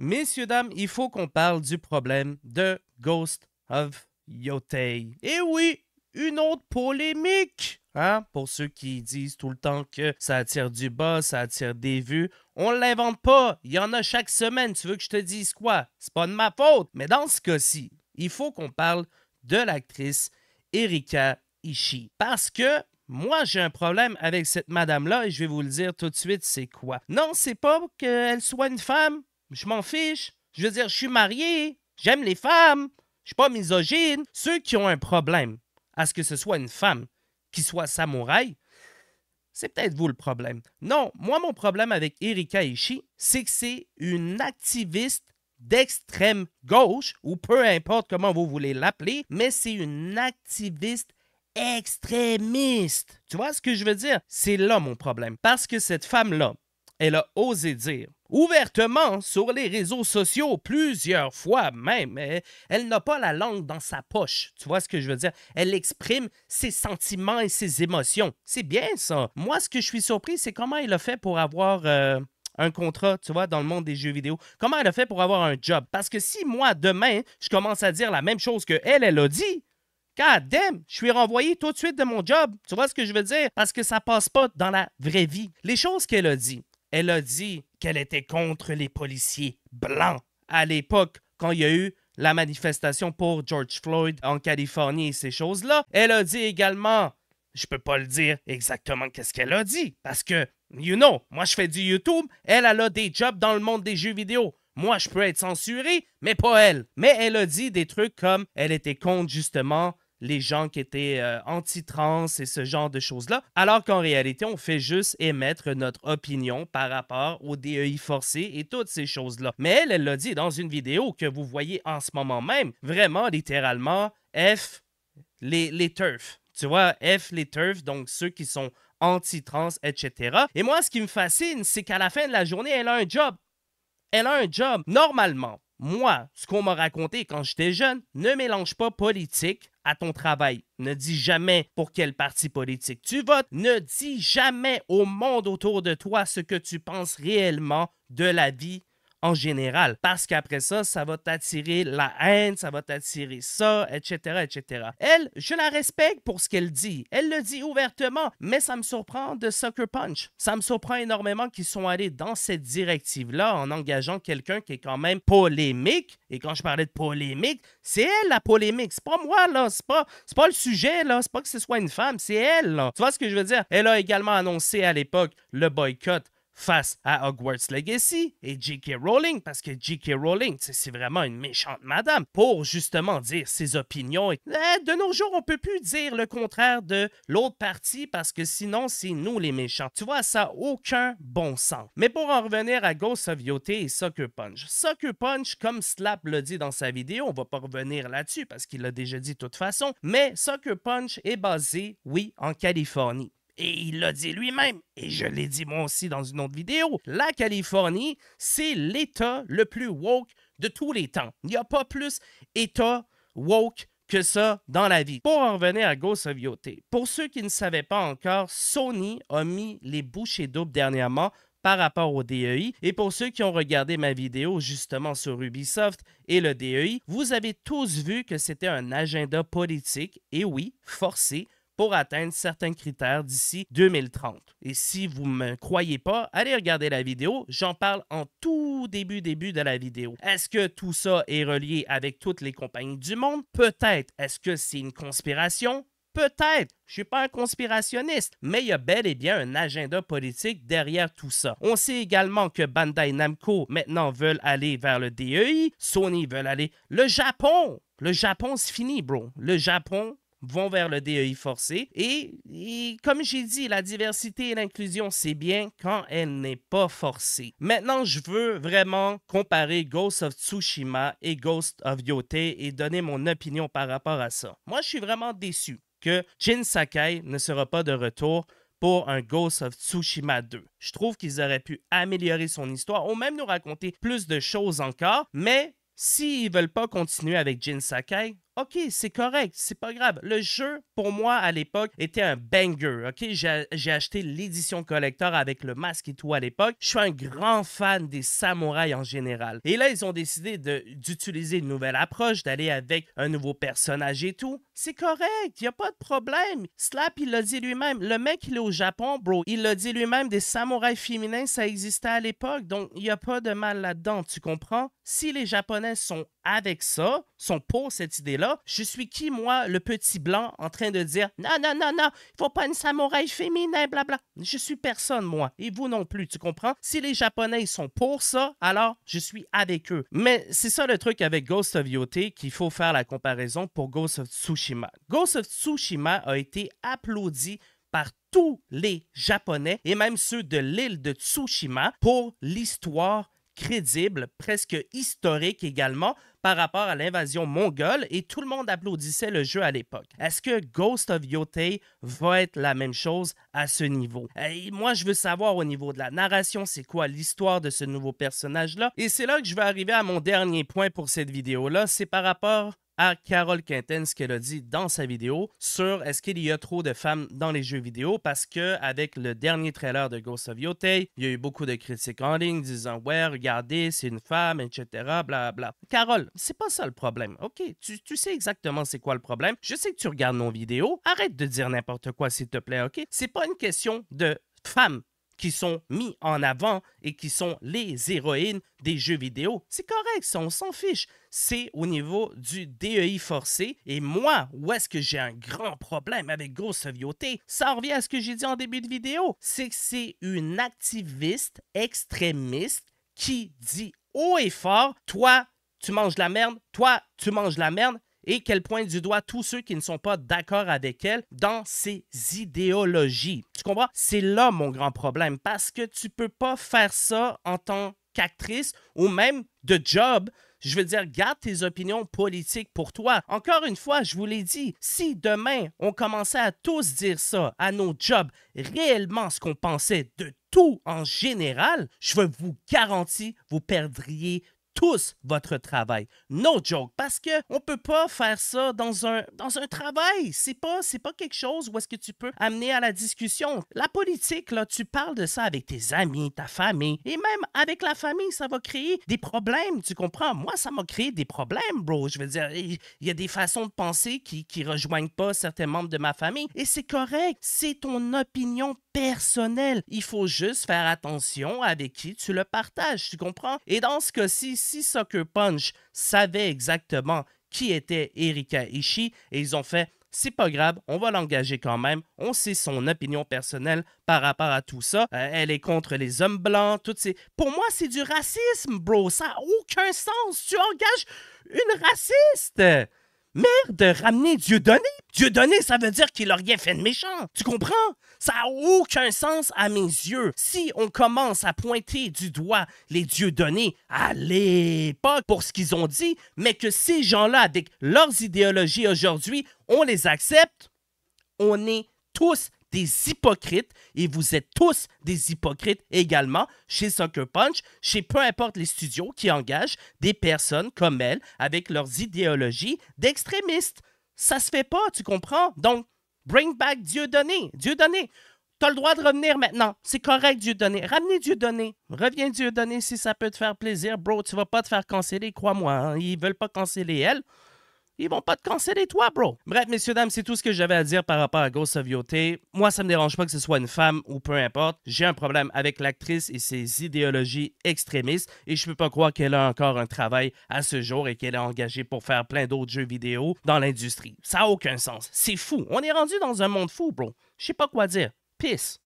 Messieurs, dames, il faut qu'on parle du problème de Ghost of Yotei. Et eh oui, une autre polémique! Hein? Pour ceux qui disent tout le temps que ça attire du bas, ça attire des vues, on l'invente pas. Il y en a chaque semaine. Tu veux que je te dise quoi? C'est pas de ma faute. Mais dans ce cas-ci, il faut qu'on parle de l'actrice Erika Ishii. Parce que moi, j'ai un problème avec cette madame-là et je vais vous le dire tout de suite, c'est quoi. Non, c'est pas qu'elle soit une femme. Je m'en fiche. Je veux dire, je suis marié. J'aime les femmes. Je suis pas misogyne. Ceux qui ont un problème à ce que ce soit une femme qui soit samouraï, c'est peut-être vous le problème. Non, moi, mon problème avec Erika Ishii, c'est que c'est une activiste d'extrême gauche, ou peu importe comment vous voulez l'appeler, mais c'est une activiste extrémiste. Tu vois ce que je veux dire? C'est là mon problème. Parce que cette femme-là, elle a osé dire ouvertement sur les réseaux sociaux plusieurs fois même. Elle, n'a pas la langue dans sa poche. Tu vois ce que je veux dire? Elle exprime ses sentiments et ses émotions. C'est bien ça. Moi, ce que je suis surpris, c'est comment elle a fait pour avoir... Euh, un contrat, tu vois, dans le monde des jeux vidéo. Comment elle a fait pour avoir un job? Parce que si moi, demain, je commence à dire la même chose que elle, elle a dit, God damn, je suis renvoyé tout de suite de mon job. Tu vois ce que je veux dire? Parce que ça passe pas dans la vraie vie. Les choses qu'elle a dit, elle a dit qu'elle était contre les policiers blancs à l'époque quand il y a eu la manifestation pour George Floyd en Californie et ces choses-là. Elle a dit également, je peux pas le dire exactement qu'est-ce qu'elle a dit parce que you know, moi je fais du YouTube, elle, a a des jobs dans le monde des jeux vidéo. Moi, je peux être censuré, mais pas elle. Mais elle a dit des trucs comme elle était contre justement les gens qui étaient euh, anti-trans et ce genre de choses-là, alors qu'en réalité, on fait juste émettre notre opinion par rapport au DEI forcé et toutes ces choses-là. Mais elle, elle l'a dit dans une vidéo que vous voyez en ce moment même, vraiment littéralement, F les, les turfs. Tu vois, F les turfs, donc ceux qui sont anti-trans, etc. Et moi, ce qui me fascine, c'est qu'à la fin de la journée, elle a un job. Elle a un job. Normalement, moi, ce qu'on m'a raconté quand j'étais jeune, ne mélange pas politique à ton travail. Ne dis jamais pour quel parti politique tu votes. Ne dis jamais au monde autour de toi ce que tu penses réellement de la vie en général. Parce qu'après ça, ça va t'attirer la haine, ça va t'attirer ça, etc., etc. Elle, je la respecte pour ce qu'elle dit. Elle le dit ouvertement, mais ça me surprend de Sucker Punch. Ça me surprend énormément qu'ils sont allés dans cette directive-là en engageant quelqu'un qui est quand même polémique. Et quand je parlais de polémique, c'est elle la polémique. C'est pas moi, là. C'est pas, pas le sujet, là. C'est pas que ce soit une femme, c'est elle, là. Tu vois ce que je veux dire? Elle a également annoncé à l'époque le boycott face à Hogwarts Legacy et J.K. Rowling, parce que J.K. Rowling, c'est vraiment une méchante madame, pour justement dire ses opinions. Eh, de nos jours, on peut plus dire le contraire de l'autre partie, parce que sinon, c'est nous les méchants. Tu vois, ça n'a aucun bon sens. Mais pour en revenir à Ghost of Yote et Sucker Punch, Sucker Punch, comme Slap l'a dit dans sa vidéo, on va pas revenir là-dessus, parce qu'il l'a déjà dit de toute façon, mais Sucker Punch est basé, oui, en Californie. Et il l'a dit lui-même, et je l'ai dit moi aussi dans une autre vidéo, la Californie, c'est l'État le plus woke de tous les temps. Il n'y a pas plus État woke que ça dans la vie. Pour en revenir à Ghost of pour ceux qui ne savaient pas encore, Sony a mis les bouchées doubles dernièrement par rapport au DEI. Et pour ceux qui ont regardé ma vidéo justement sur Ubisoft et le DEI, vous avez tous vu que c'était un agenda politique, et oui, forcé, pour atteindre certains critères d'ici 2030. Et si vous ne me croyez pas, allez regarder la vidéo, j'en parle en tout début début de la vidéo. Est-ce que tout ça est relié avec toutes les compagnies du monde? Peut-être. Est-ce que c'est une conspiration? Peut-être, je ne suis pas un conspirationniste, mais il y a bel et bien un agenda politique derrière tout ça. On sait également que Bandai Namco maintenant veulent aller vers le DEI, Sony veulent aller le Japon. Le Japon, c'est fini, bro. Le Japon, vont vers le DEI forcé. Et, comme j'ai dit, la diversité et l'inclusion, c'est bien quand elle n'est pas forcée. Maintenant, je veux vraiment comparer Ghost of Tsushima et Ghost of Yote et donner mon opinion par rapport à ça. Moi, je suis vraiment déçu que Jin Sakai ne sera pas de retour pour un Ghost of Tsushima 2. Je trouve qu'ils auraient pu améliorer son histoire ou même nous raconter plus de choses encore, mais S'ils veulent pas continuer avec Jin Sakai, OK, c'est correct, c'est pas grave. Le jeu, pour moi, à l'époque, était un banger. OK, j'ai acheté l'édition collector avec le masque et tout à l'époque. Je suis un grand fan des samouraïs en général. Et là, ils ont décidé d'utiliser une nouvelle approche, d'aller avec un nouveau personnage et tout. C'est correct, il y a pas de problème. Slap, il l'a dit lui-même. Le mec, il est au Japon, bro. Il l'a dit lui-même, des samouraïs féminins, ça existait à l'époque. Donc, il n'y a pas de mal là-dedans, tu comprends? Si les Japonais sont avec ça, sont pour cette idée-là, je suis qui, moi, le petit blanc, en train de dire non, non, non, non, il faut pas une samouraï féminin, blabla. Je suis personne, moi, et vous non plus, tu comprends? Si les Japonais sont pour ça, alors je suis avec eux. Mais c'est ça le truc avec Ghost of Yote qu'il faut faire la comparaison pour Ghost of Tsushima. Ghost of Tsushima a été applaudi par tous les Japonais et même ceux de l'île de Tsushima pour l'histoire crédible, presque historique également, par rapport à l'invasion mongole et tout le monde applaudissait le jeu à l'époque. Est-ce que Ghost of Yotei va être la même chose à ce niveau? Et moi, je veux savoir au niveau de la narration, c'est quoi l'histoire de ce nouveau personnage-là? Et c'est là que je vais arriver à mon dernier point pour cette vidéo-là, c'est par rapport à Carole Quinten ce qu'elle a dit dans sa vidéo sur est-ce qu'il y a trop de femmes dans les jeux vidéo parce que avec le dernier trailer de Ghost of Yotei, il y a eu beaucoup de critiques en ligne disant ouais regardez c'est une femme etc bla bla. Carole, c'est pas ça le problème. OK, tu, sais exactement c'est quoi le problème. Je sais que tu regardes nos vidéos. Arrête de dire n'importe quoi, s'il te plaît, OK? C'est pas une question de femmes qui sont mis en avant et qui sont les héroïnes des jeux vidéo. C'est correct, ça, on s'en fiche. C'est au niveau du DEI forcé. Et moi, où est-ce que j'ai un grand problème avec Grosse Vioté? Ça revient à ce que j'ai dit en début de vidéo. C'est que c'est une activiste extrémiste qui dit haut et fort, toi, tu manges la merde, toi, tu manges la merde, et qu'elle pointe du doigt tous ceux qui ne sont pas d'accord avec elle dans ses idéologies. Tu comprends? C'est là mon grand problème, parce que tu peux pas faire ça en tant qu'actrice ou même de job. Je veux dire, garde tes opinions politiques pour toi. Encore une fois, je vous l'ai dit, si demain on commençait à tous dire ça à nos jobs, réellement ce qu'on pensait de tout en général, je vous garantis, vous perdriez tous votre travail. No joke, parce que on peut pas faire ça dans un dans un travail. C'est pas c'est pas quelque chose où est-ce que tu peux amener à la discussion. La politique là, tu parles de ça avec tes amis, ta famille et même avec la famille, ça va créer des problèmes. Tu comprends Moi, ça m'a créé des problèmes, bro. Je veux dire, il y a des façons de penser qui qui rejoignent pas certains membres de ma famille et c'est correct. C'est ton opinion personnelle. Il faut juste faire attention avec qui tu le partages. Tu comprends Et dans ce cas-ci si Soccer Punch savait exactement qui était Erika Ishii et ils ont fait c'est pas grave, on va l'engager quand même. On sait son opinion personnelle par rapport à tout ça. Euh, elle est contre les hommes blancs, toutes ces. Pour moi, c'est du racisme, bro. Ça n'a aucun sens. Tu engages une raciste. Merde, ramener Dieu donné. Dieu donné, ça veut dire qu'il n'a rien fait de méchant. Tu comprends? Ça n'a aucun sens à mes yeux. Si on commence à pointer du doigt les dieux donnés à l'époque pour ce qu'ils ont dit, mais que ces gens-là, avec leurs idéologies aujourd'hui, on les accepte, on est tous des hypocrites et vous êtes tous des hypocrites également chez Sucker Punch, chez peu importe les studios qui engagent des personnes comme elle avec leurs idéologies d'extrémistes. Ça se fait pas, tu comprends? Donc, bring back Dieu donné, Dieu donné. T'as le droit de revenir maintenant. C'est correct, Dieu donné. Ramenez Dieu donné. Reviens Dieu donné si ça peut te faire plaisir, bro. Tu vas pas te faire canceller, crois-moi. Hein. Ils veulent pas canceller elle. Ils vont pas te canceller, toi, bro. Bref, messieurs, dames, c'est tout ce que j'avais à dire par rapport à Ghost of Yote. Moi, ça me dérange pas que ce soit une femme ou peu importe. J'ai un problème avec l'actrice et ses idéologies extrémistes et je peux pas croire qu'elle a encore un travail à ce jour et qu'elle est engagée pour faire plein d'autres jeux vidéo dans l'industrie. Ça a aucun sens. C'est fou. On est rendu dans un monde fou, bro. Je sais pas quoi dire. Peace.